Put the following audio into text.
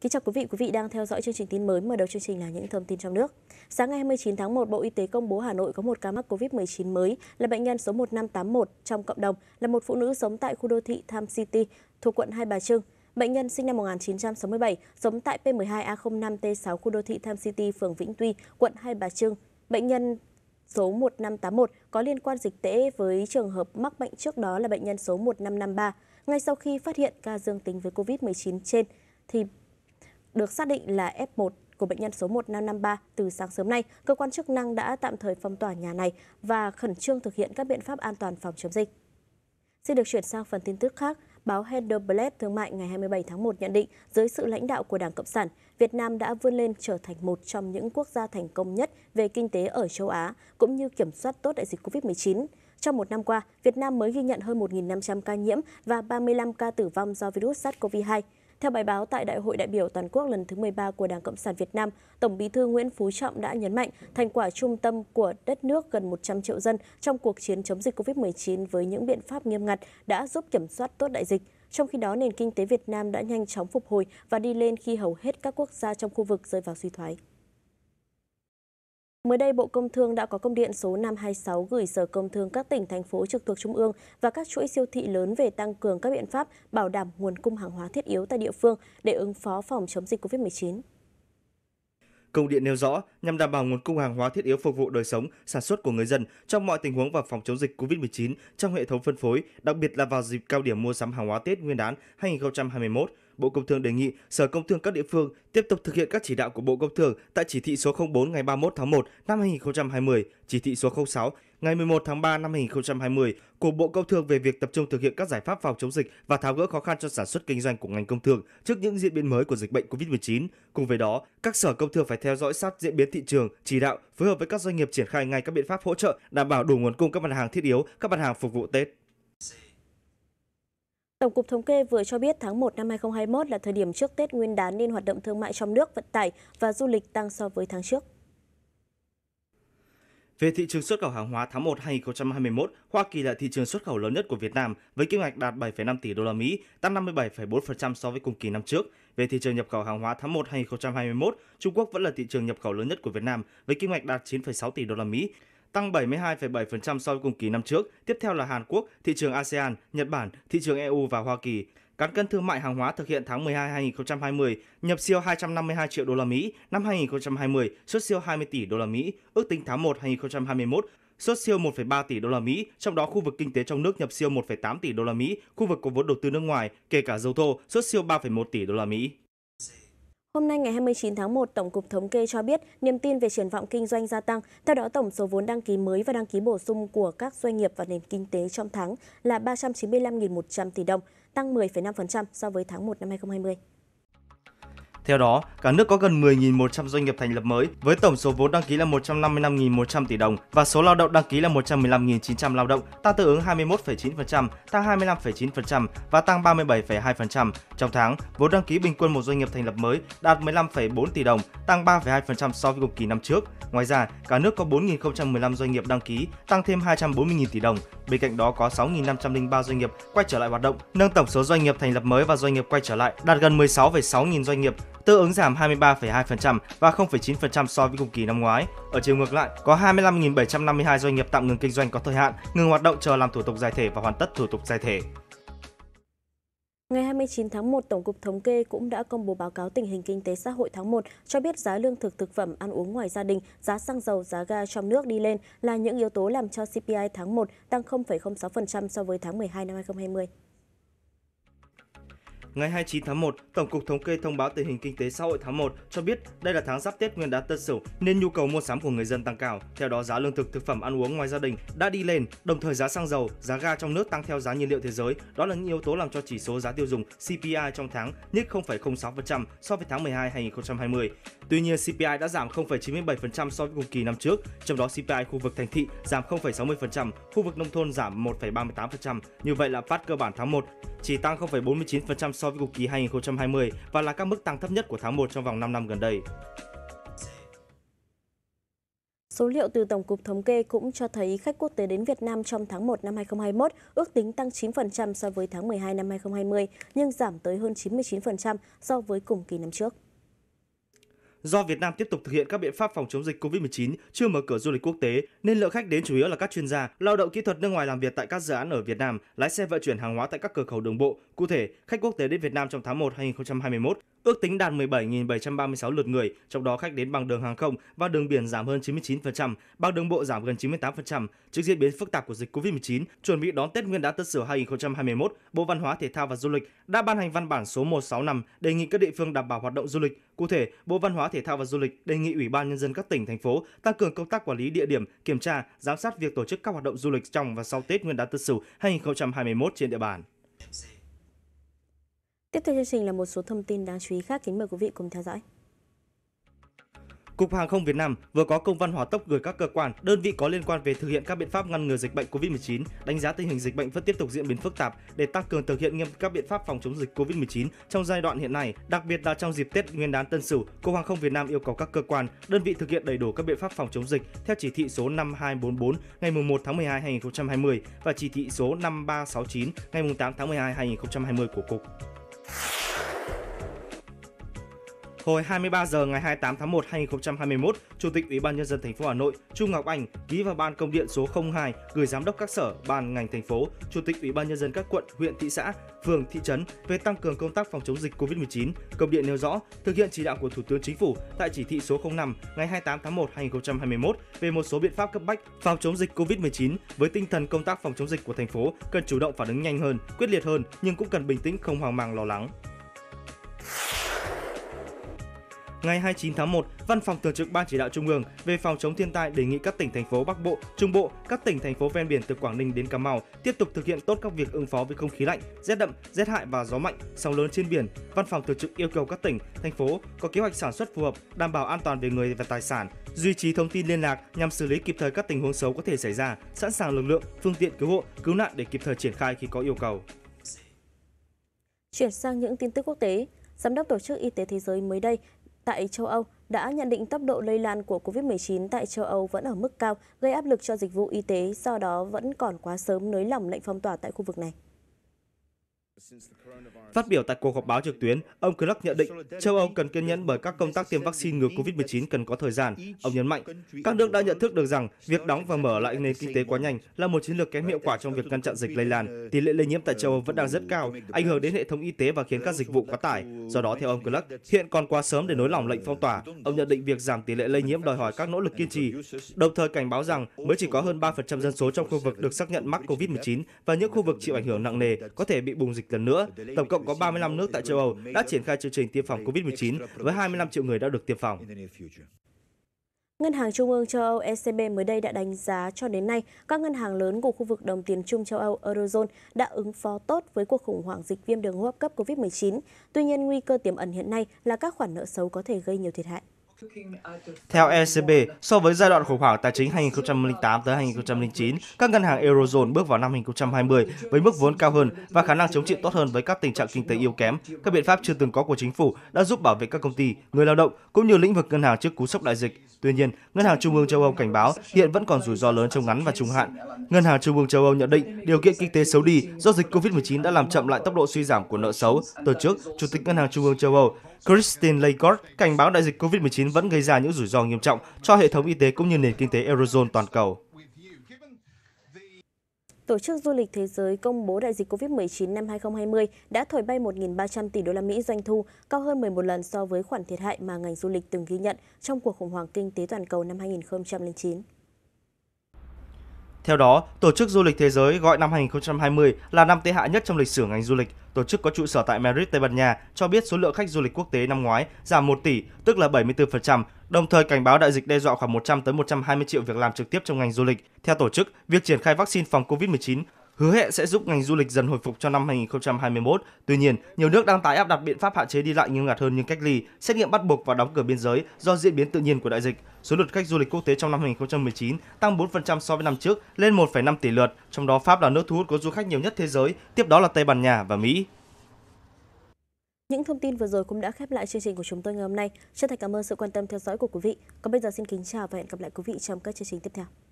Kính chào quý vị, quý vị đang theo dõi chương trình tin mới mở đầu chương trình là những thông tin trong nước. Sáng ngày 29 tháng 1, Bộ Y tế công bố Hà Nội có một ca mắc COVID-19 mới là bệnh nhân số 1581 trong cộng đồng là một phụ nữ sống tại khu đô thị Tham City thuộc quận Hai Bà Trưng. Bệnh nhân sinh năm 1967, sống tại P12A05T6 khu đô thị Tham City, phường Vĩnh Tuy, quận Hai Bà Trưng. Bệnh nhân số 1581 có liên quan dịch tễ với trường hợp mắc bệnh trước đó là bệnh nhân số 1553. Ngay sau khi phát hiện ca dương tính với COVID-19 trên, thì được xác định là F1 của bệnh nhân số 1553 từ sáng sớm nay, cơ quan chức năng đã tạm thời phong tỏa nhà này và khẩn trương thực hiện các biện pháp an toàn phòng chống dịch. Xin được chuyển sang phần tin tức khác. Báo Handelblatt Thương mại ngày 27 tháng 1 nhận định dưới sự lãnh đạo của Đảng Cộng sản, Việt Nam đã vươn lên trở thành một trong những quốc gia thành công nhất về kinh tế ở châu Á, cũng như kiểm soát tốt đại dịch COVID-19. Trong một năm qua, Việt Nam mới ghi nhận hơn 1.500 ca nhiễm và 35 ca tử vong do virus SARS-CoV-2. Theo bài báo tại Đại hội đại biểu toàn quốc lần thứ 13 của Đảng Cộng sản Việt Nam, Tổng Bí thư Nguyễn Phú Trọng đã nhấn mạnh thành quả trung tâm của đất nước gần 100 triệu dân trong cuộc chiến chống dịch COVID-19 với những biện pháp nghiêm ngặt đã giúp kiểm soát tốt đại dịch. Trong khi đó, nền kinh tế Việt Nam đã nhanh chóng phục hồi và đi lên khi hầu hết các quốc gia trong khu vực rơi vào suy thoái. Mới đây, Bộ Công Thương đã có công điện số 526 gửi Sở Công Thương các tỉnh, thành phố trực thuộc Trung ương và các chuỗi siêu thị lớn về tăng cường các biện pháp bảo đảm nguồn cung hàng hóa thiết yếu tại địa phương để ứng phó phòng chống dịch COVID-19. Công điện nêu rõ nhằm đảm bảo nguồn cung hàng hóa thiết yếu phục vụ đời sống, sản xuất của người dân trong mọi tình huống và phòng chống dịch COVID-19 trong hệ thống phân phối, đặc biệt là vào dịp cao điểm mua sắm hàng hóa Tết Nguyên đán 2021 Bộ Công Thương đề nghị Sở Công Thương các địa phương tiếp tục thực hiện các chỉ đạo của Bộ Công Thương tại chỉ thị số 04 ngày 31 tháng 1 năm 2020, chỉ thị số 06 ngày 11 tháng 3 năm 2020 của Bộ Công Thương về việc tập trung thực hiện các giải pháp phòng chống dịch và tháo gỡ khó khăn cho sản xuất kinh doanh của ngành công thương trước những diễn biến mới của dịch bệnh COVID-19. Cùng với đó, các sở công thương phải theo dõi sát diễn biến thị trường, chỉ đạo phối hợp với các doanh nghiệp triển khai ngay các biện pháp hỗ trợ đảm bảo đủ nguồn cung các mặt hàng thiết yếu, các mặt hàng phục vụ Tết. Tổng cục Thống kê vừa cho biết tháng 1 năm 2021 là thời điểm trước Tết Nguyên đán nên hoạt động thương mại trong nước, vận tải và du lịch tăng so với tháng trước. Về thị trường xuất khẩu hàng hóa tháng 1 2021, Hoa Kỳ là thị trường xuất khẩu lớn nhất của Việt Nam với kim ngạch đạt 7,5 tỷ đô la Mỹ, tăng 57,4% so với cùng kỳ năm trước. Về thị trường nhập khẩu hàng hóa tháng 1 2021, Trung Quốc vẫn là thị trường nhập khẩu lớn nhất của Việt Nam với kim ngạch đạt 9,6 tỷ đô la Mỹ, tăng 72,7% so với cùng kỳ năm trước. Tiếp theo là Hàn Quốc, thị trường ASEAN, Nhật Bản, thị trường EU và Hoa Kỳ. Cán cân thương mại hàng hóa thực hiện tháng 12 2020 nhập siêu 252 triệu đô la Mỹ, năm 2020 xuất siêu 20 tỷ đô la Mỹ, ước tính tháng 1 2021 xuất siêu 1,3 tỷ đô la Mỹ, trong đó khu vực kinh tế trong nước nhập siêu 1,8 tỷ đô la Mỹ, khu vực có vốn đầu tư nước ngoài, kể cả dầu thô, xuất siêu 3,1 tỷ đô la Mỹ. Hôm nay ngày 29 tháng 1, Tổng cục Thống kê cho biết niềm tin về triển vọng kinh doanh gia tăng. Theo đó, tổng số vốn đăng ký mới và đăng ký bổ sung của các doanh nghiệp và nền kinh tế trong tháng là 395.100 tỷ đồng, tăng 10,5% so với tháng 1 năm 2020. Theo đó, cả nước có gần 10.100 doanh nghiệp thành lập mới với tổng số vốn đăng ký là 155.100 tỷ đồng và số lao động đăng ký là 115.900 lao động, tăng tương ứng 21,9%, tăng 25,9% và tăng 37,2%. Trong tháng, vốn đăng ký bình quân một doanh nghiệp thành lập mới đạt 15,4 tỷ đồng, tăng 3,2% so với cùng kỳ năm trước. Ngoài ra, cả nước có 4.015 doanh nghiệp đăng ký, tăng thêm 240.000 tỷ đồng. Bên cạnh đó có 6.503 doanh nghiệp quay trở lại hoạt động, nâng tổng số doanh nghiệp thành lập mới và doanh nghiệp quay trở lại đạt gần 16,6 nghìn doanh nghiệp, tương ứng giảm 23,2% và 0,9% so với cùng kỳ năm ngoái. Ở chiều ngược lại, có 25.752 doanh nghiệp tạm ngừng kinh doanh có thời hạn, ngừng hoạt động chờ làm thủ tục giải thể và hoàn tất thủ tục giải thể. Ngày 29 tháng 1, Tổng cục Thống kê cũng đã công bố báo cáo tình hình kinh tế xã hội tháng 1 cho biết giá lương thực thực phẩm ăn uống ngoài gia đình, giá xăng dầu, giá ga trong nước đi lên là những yếu tố làm cho CPI tháng 1 tăng 0,06% so với tháng 12 năm 2020. Ngày 29 tháng 1, Tổng cục Thống kê thông báo tình hình kinh tế xã hội tháng 1 cho biết đây là tháng giáp Tết Nguyên đán Tân Sửu nên nhu cầu mua sắm của người dân tăng cao. Theo đó, giá lương thực, thực phẩm ăn uống ngoài gia đình đã đi lên, đồng thời giá xăng dầu, giá ga trong nước tăng theo giá nhiên liệu thế giới. Đó là những yếu tố làm cho chỉ số giá tiêu dùng CPI trong tháng nhích 0,06% so với tháng 12 2020. Tuy nhiên, CPI đã giảm 0,97% so với cùng kỳ năm trước, trong đó CPI khu vực thành thị giảm 0,60%, khu vực nông thôn giảm 1,38%. Như vậy là phát cơ bản tháng 1 chỉ tăng 0,49% so với cùng kỳ 2020 và là các mức tăng thấp nhất của tháng 1 trong vòng 5 năm gần đây. Số liệu từ Tổng cục Thống kê cũng cho thấy khách quốc tế đến Việt Nam trong tháng 1 năm 2021 ước tính tăng 9% so với tháng 12 năm 2020, nhưng giảm tới hơn 99% so với cùng kỳ năm trước. Do Việt Nam tiếp tục thực hiện các biện pháp phòng chống dịch COVID-19 chưa mở cửa du lịch quốc tế nên lượng khách đến chủ yếu là các chuyên gia, lao động kỹ thuật nước ngoài làm việc tại các dự án ở Việt Nam, lái xe vận chuyển hàng hóa tại các cửa khẩu đường bộ. Cụ thể, khách quốc tế đến Việt Nam trong tháng 1 2021 ước tính đạt 17.736 lượt người, trong đó khách đến bằng đường hàng không và đường biển giảm hơn 99%, bằng đường bộ giảm gần 98%. Trước diễn biến phức tạp của dịch COVID-19, chuẩn bị đón Tết Nguyên đán Tân Sửu 2021, Bộ Văn hóa Thể thao và Du lịch đã ban hành văn bản số 165 đề nghị các địa phương đảm bảo hoạt động du lịch. Cụ thể, Bộ Văn hóa Thể thao và Du lịch đề nghị Ủy ban nhân dân các tỉnh thành phố tăng cường công tác quản lý địa điểm, kiểm tra, giám sát việc tổ chức các hoạt động du lịch trong và sau Tết Nguyên đán Tân Sửu 2021 trên địa bàn. Tiếp theo chương trình là một số thông tin đáng chú ý khác kính mời quý vị cùng theo dõi. Cục Hàng không Việt Nam vừa có công văn hỏa tốc gửi các cơ quan, đơn vị có liên quan về thực hiện các biện pháp ngăn ngừa dịch bệnh COVID-19, đánh giá tình hình dịch bệnh vẫn tiếp tục diễn biến phức tạp để tăng cường thực hiện nghiêm các biện pháp phòng chống dịch COVID-19 trong giai đoạn hiện nay, đặc biệt là trong dịp Tết Nguyên đán Tân Sửu. Cục Hàng không Việt Nam yêu cầu các cơ quan, đơn vị thực hiện đầy đủ các biện pháp phòng chống dịch theo chỉ thị số 5244 ngày 1 tháng 12 2020 và chỉ thị số 5369 ngày 8 tháng 12 2020 của cục. Hồi 23 giờ ngày 28 tháng 1 2021, Chủ tịch Ủy ban nhân dân thành phố Hà Nội Trung Ngọc Anh ký vào ban công điện số 02 gửi giám đốc các sở, ban ngành thành phố, Chủ tịch Ủy ban nhân dân các quận, huyện, thị xã, phường, thị trấn về tăng cường công tác phòng chống dịch COVID-19. Công điện nêu rõ thực hiện chỉ đạo của Thủ tướng Chính phủ tại chỉ thị số 05 ngày 28 tháng 1 2021 về một số biện pháp cấp bách phòng chống dịch COVID-19 với tinh thần công tác phòng chống dịch của thành phố cần chủ động phản ứng nhanh hơn, quyết liệt hơn nhưng cũng cần bình tĩnh không hoang mang lo lắng. Ngày 29 tháng 1, Văn phòng Thường trực Ban Chỉ đạo Trung ương về phòng chống thiên tai đề nghị các tỉnh thành phố Bắc Bộ, Trung Bộ, các tỉnh thành phố ven biển từ Quảng Ninh đến Cà Mau tiếp tục thực hiện tốt các việc ứng phó với không khí lạnh, rét đậm, rét hại và gió mạnh, sóng lớn trên biển. Văn phòng Thường trực yêu cầu các tỉnh, thành phố có kế hoạch sản xuất phù hợp, đảm bảo an toàn về người và tài sản, duy trì thông tin liên lạc nhằm xử lý kịp thời các tình huống xấu có thể xảy ra, sẵn sàng lực lượng, phương tiện cứu hộ, cứu nạn để kịp thời triển khai khi có yêu cầu. Chuyển sang những tin tức quốc tế, Giám đốc Tổ chức Y tế Thế giới mới đây tại châu Âu đã nhận định tốc độ lây lan của COVID-19 tại châu Âu vẫn ở mức cao, gây áp lực cho dịch vụ y tế, do đó vẫn còn quá sớm nới lỏng lệnh phong tỏa tại khu vực này. Phát biểu tại cuộc họp báo trực tuyến, ông Clark nhận định châu Âu cần kiên nhẫn bởi các công tác tiêm vaccine ngừa COVID-19 cần có thời gian. Ông nhấn mạnh, các nước đã nhận thức được rằng việc đóng và mở lại nền kinh tế quá nhanh là một chiến lược kém hiệu quả trong việc ngăn chặn dịch lây lan. Tỷ lệ lây nhiễm tại châu Âu vẫn đang rất cao, ảnh hưởng đến hệ thống y tế và khiến các dịch vụ quá tải. Do đó, theo ông Clark, hiện còn quá sớm để nới lỏng lệnh phong tỏa. Ông nhận định việc giảm tỷ lệ lây nhiễm đòi hỏi các nỗ lực kiên trì, đồng thời cảnh báo rằng mới chỉ có hơn 3% dân số trong khu vực được xác nhận mắc COVID-19 và những khu vực chịu ảnh hưởng nặng nề có thể bị bùng dịch dịch lần nữa. Tổng cộng có 35 nước tại châu Âu đã triển khai chương trình tiêm phòng COVID-19 với 25 triệu người đã được tiêm phòng. Ngân hàng Trung ương châu Âu ECB mới đây đã đánh giá cho đến nay các ngân hàng lớn của khu vực đồng tiền chung châu Âu Eurozone đã ứng phó tốt với cuộc khủng hoảng dịch viêm đường hô hấp cấp COVID-19. Tuy nhiên, nguy cơ tiềm ẩn hiện nay là các khoản nợ xấu có thể gây nhiều thiệt hại. Theo ECB, so với giai đoạn khủng hoảng tài chính 2008 tới 2009, các ngân hàng Eurozone bước vào năm 2020 với mức vốn cao hơn và khả năng chống chịu tốt hơn với các tình trạng kinh tế yếu kém. Các biện pháp chưa từng có của chính phủ đã giúp bảo vệ các công ty, người lao động cũng như lĩnh vực ngân hàng trước cú sốc đại dịch. Tuy nhiên, Ngân hàng Trung ương châu Âu cảnh báo hiện vẫn còn rủi ro lớn trong ngắn và trung hạn. Ngân hàng Trung ương châu Âu nhận định điều kiện kinh tế xấu đi do dịch COVID-19 đã làm chậm lại tốc độ suy giảm của nợ xấu. Tuần trước, Chủ tịch Ngân hàng Trung ương châu Âu Christine Lagarde cảnh báo đại dịch COVID-19 vẫn gây ra những rủi ro nghiêm trọng cho hệ thống y tế cũng như nền kinh tế Eurozone toàn cầu. Tổ chức Du lịch Thế giới công bố đại dịch COVID-19 năm 2020 đã thổi bay 1.300 tỷ đô la Mỹ doanh thu, cao hơn 11 lần so với khoản thiệt hại mà ngành du lịch từng ghi nhận trong cuộc khủng hoảng kinh tế toàn cầu năm 2009. Theo đó, Tổ chức Du lịch Thế giới gọi năm 2020 là năm tệ hại nhất trong lịch sử ngành du lịch. Tổ chức có trụ sở tại Madrid, Tây Ban Nha cho biết số lượng khách du lịch quốc tế năm ngoái giảm 1 tỷ, tức là 74%, đồng thời cảnh báo đại dịch đe dọa khoảng 100 tới 120 triệu việc làm trực tiếp trong ngành du lịch. Theo tổ chức, việc triển khai vaccine phòng COVID-19 hứa hẹn sẽ giúp ngành du lịch dần hồi phục cho năm 2021. Tuy nhiên, nhiều nước đang tái áp đặt biện pháp hạn chế đi lại nghiêm ngặt hơn như cách ly, xét nghiệm bắt buộc và đóng cửa biên giới do diễn biến tự nhiên của đại dịch. Số lượt khách du lịch quốc tế trong năm 2019 tăng 4% so với năm trước lên 1,5 tỷ lượt, trong đó Pháp là nước thu hút có du khách nhiều nhất thế giới, tiếp đó là Tây Ban Nha và Mỹ. Những thông tin vừa rồi cũng đã khép lại chương trình của chúng tôi ngày hôm nay. Chân thành cảm ơn sự quan tâm theo dõi của quý vị. Còn bây giờ xin kính chào và hẹn gặp lại quý vị trong các chương trình tiếp theo.